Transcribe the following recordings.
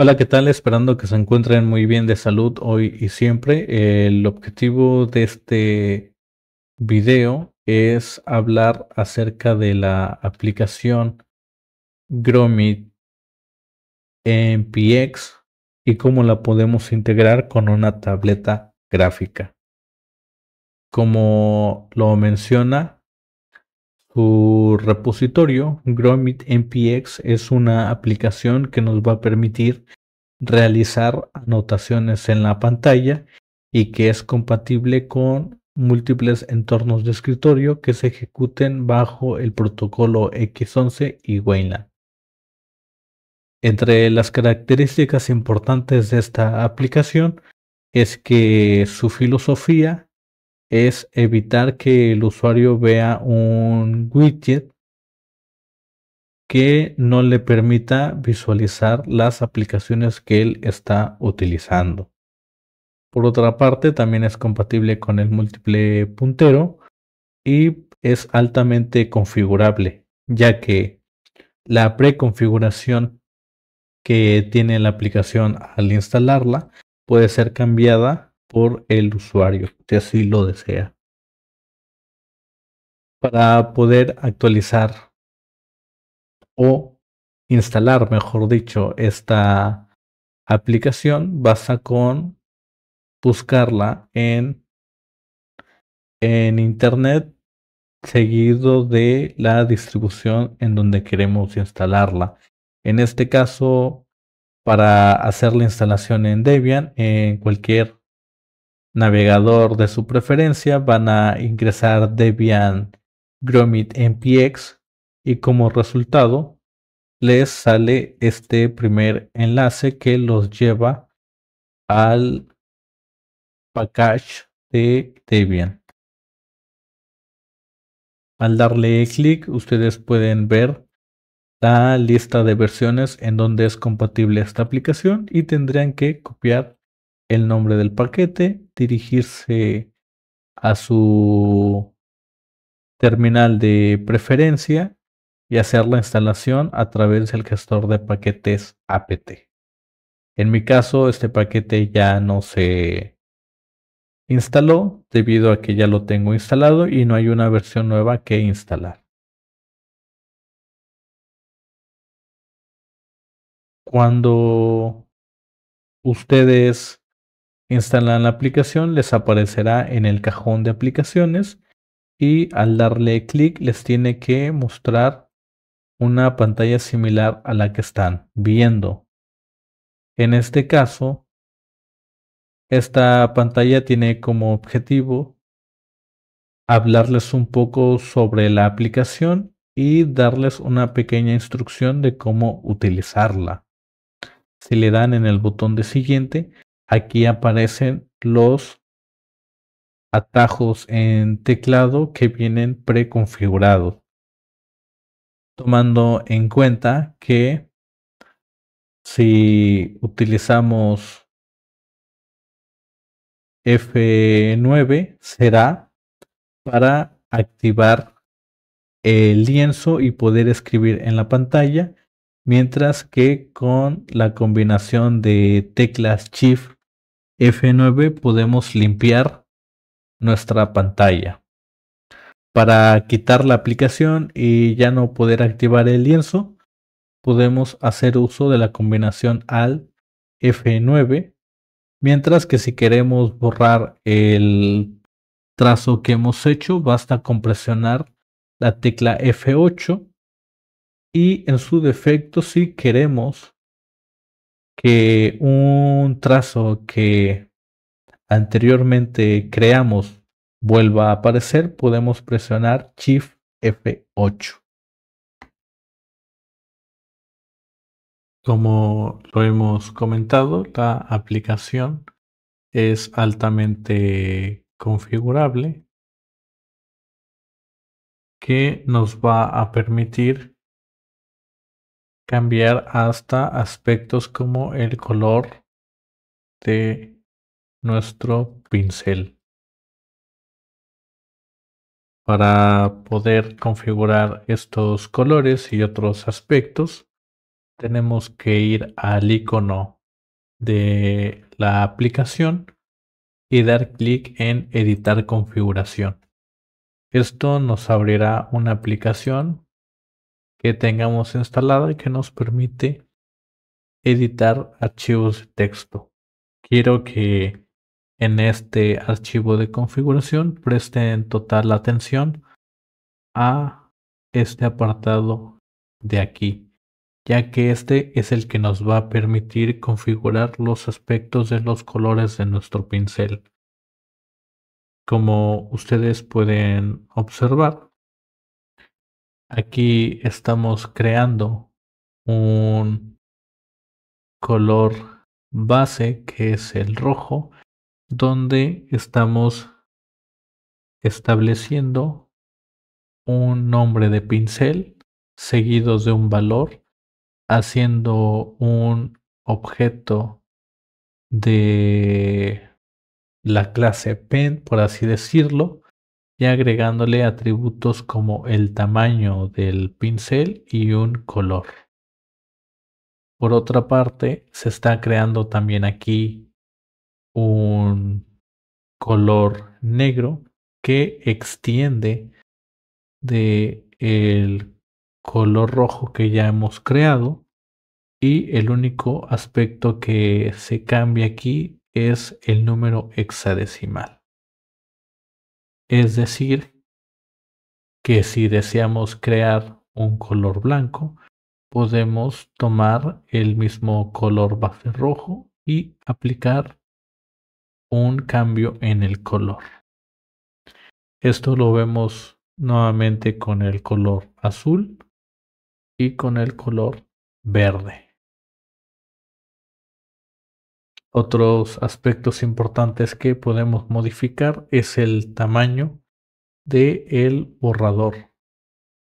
Hola, ¿qué tal? Esperando que se encuentren muy bien de salud hoy y siempre. El objetivo de este video es hablar acerca de la aplicación Gromit MPX y cómo la podemos integrar con una tableta gráfica. Como lo menciona su repositorio, Gromit MPX es una aplicación que nos va a permitir realizar anotaciones en la pantalla y que es compatible con múltiples entornos de escritorio que se ejecuten bajo el protocolo X11 y Wayland. Entre las características importantes de esta aplicación es que su filosofía es evitar que el usuario vea un widget que no le permita visualizar las aplicaciones que él está utilizando. Por otra parte, también es compatible con el múltiple puntero y es altamente configurable, ya que la preconfiguración que tiene la aplicación al instalarla puede ser cambiada por el usuario, si así lo desea. Para poder actualizar o instalar, mejor dicho, esta aplicación, basta con buscarla en, en internet seguido de la distribución en donde queremos instalarla. En este caso, para hacer la instalación en Debian, en cualquier navegador de su preferencia, van a ingresar Debian Gromit MPX y como resultado les sale este primer enlace que los lleva al package de Debian. Al darle clic ustedes pueden ver la lista de versiones en donde es compatible esta aplicación y tendrían que copiar el nombre del paquete, dirigirse a su terminal de preferencia y hacer la instalación a través del gestor de paquetes apt. En mi caso, este paquete ya no se instaló debido a que ya lo tengo instalado y no hay una versión nueva que instalar. Cuando ustedes instalan la aplicación, les aparecerá en el cajón de aplicaciones y al darle clic les tiene que mostrar una pantalla similar a la que están viendo. En este caso, esta pantalla tiene como objetivo hablarles un poco sobre la aplicación y darles una pequeña instrucción de cómo utilizarla. Si le dan en el botón de siguiente, Aquí aparecen los atajos en teclado que vienen preconfigurados. Tomando en cuenta que si utilizamos F9 será para activar el lienzo y poder escribir en la pantalla, mientras que con la combinación de teclas Shift F9 podemos limpiar nuestra pantalla para quitar la aplicación y ya no poder activar el lienzo, podemos hacer uso de la combinación AL F9. Mientras que si queremos borrar el trazo que hemos hecho, basta con presionar la tecla F8. Y en su defecto, si queremos que un trazo que anteriormente creamos vuelva a aparecer, podemos presionar Shift F8. Como lo hemos comentado, la aplicación es altamente configurable que nos va a permitir cambiar hasta aspectos como el color de nuestro pincel. Para poder configurar estos colores y otros aspectos, tenemos que ir al icono de la aplicación y dar clic en editar configuración. Esto nos abrirá una aplicación que tengamos instalada y que nos permite editar archivos de texto. Quiero que en este archivo de configuración presten total atención a este apartado de aquí, ya que este es el que nos va a permitir configurar los aspectos de los colores de nuestro pincel. Como ustedes pueden observar, Aquí estamos creando un color base que es el rojo, donde estamos estableciendo un nombre de pincel seguidos de un valor, haciendo un objeto de la clase pen, por así decirlo, y agregándole atributos como el tamaño del pincel y un color. Por otra parte, se está creando también aquí un color negro que extiende de el color rojo que ya hemos creado y el único aspecto que se cambia aquí es el número hexadecimal. Es decir, que si deseamos crear un color blanco, podemos tomar el mismo color base rojo y aplicar un cambio en el color. Esto lo vemos nuevamente con el color azul y con el color verde. Otros aspectos importantes que podemos modificar es el tamaño del el borrador,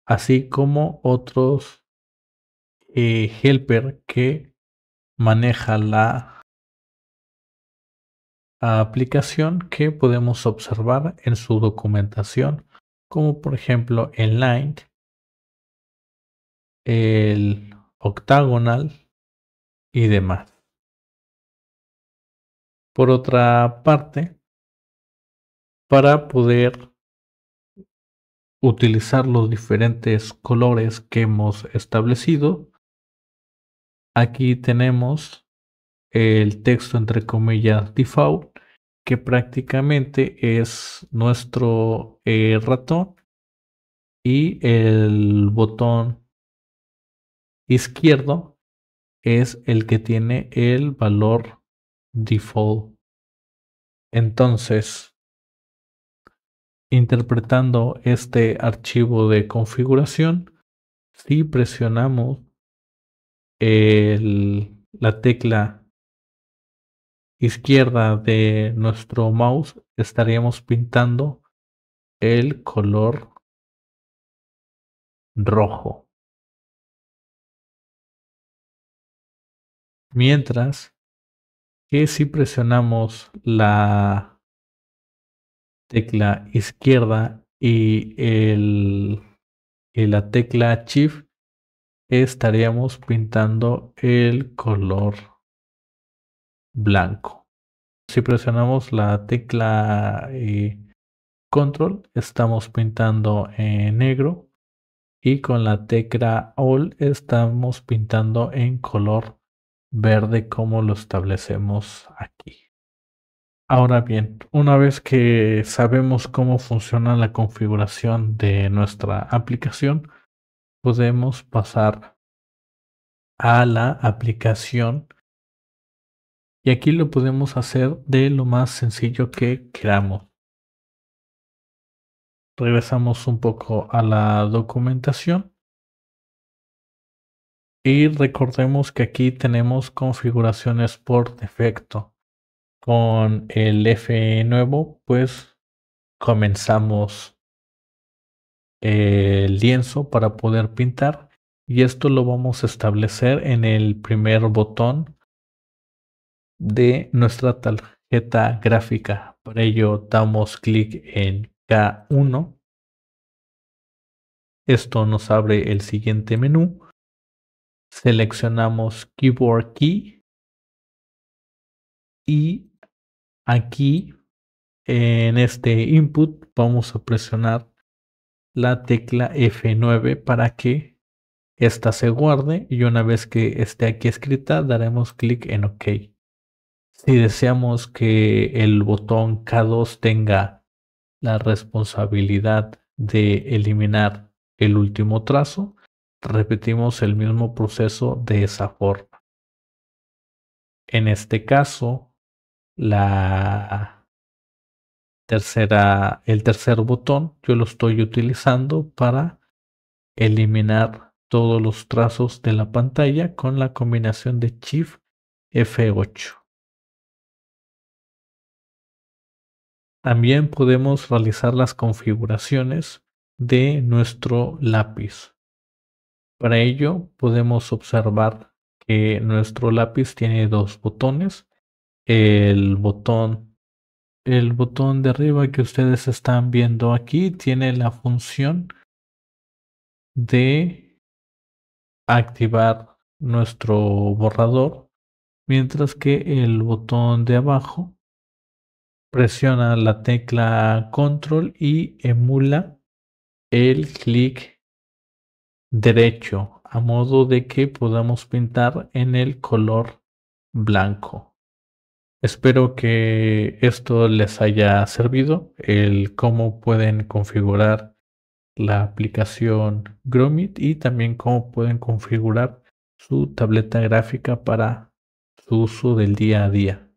así como otros eh, helper que maneja la aplicación que podemos observar en su documentación, como por ejemplo el line, el octagonal y demás por otra parte, para poder utilizar los diferentes colores que hemos establecido. Aquí tenemos el texto entre comillas default, que prácticamente es nuestro eh, ratón y el botón izquierdo es el que tiene el valor default. Entonces, interpretando este archivo de configuración, si presionamos la tecla izquierda de nuestro mouse, estaríamos pintando el color rojo. Mientras que si presionamos la tecla izquierda y, la tecla shift estaríamos pintando el color blanco. Si presionamos la tecla eh, control estamos pintando en negro y con la tecla all estamos pintando en color ver de cómo lo establecemos aquí. Ahora bien, una vez que sabemos cómo funciona la configuración de nuestra aplicación, podemos pasar a la aplicación y aquí lo podemos hacer de lo más sencillo que queramos. Regresamos un poco a la documentación y recordemos que aquí tenemos configuraciones por defecto. Con el F nuevo, pues comenzamos el lienzo para poder pintar. Y esto lo vamos a establecer en el primer botón de nuestra tarjeta gráfica. Para ello damos clic en K1. Esto nos abre el siguiente menú seleccionamos Keyboard Key y aquí en este input vamos a presionar la tecla F9 para que esta se guarde y una vez que esté aquí escrita daremos clic en OK. Si deseamos que el botón K2 tenga la responsabilidad de eliminar el último trazo, repetimos el mismo proceso de esa forma. En este caso, la el tercer botón yo lo estoy utilizando para eliminar todos los trazos de la pantalla con la combinación de Shift F8. También podemos realizar las configuraciones de nuestro lápiz. Para ello podemos observar que nuestro lápiz tiene dos botones. El botón, el botón de arriba que ustedes están viendo aquí tiene la función de activar nuestro borrador, mientras que el botón de abajo presiona la tecla control y emula el clic derecho, a modo de que podamos pintar en el color blanco. Espero que esto les haya servido, el cómo pueden configurar la aplicación Gromit y también cómo pueden configurar su tableta gráfica para su uso del día a día.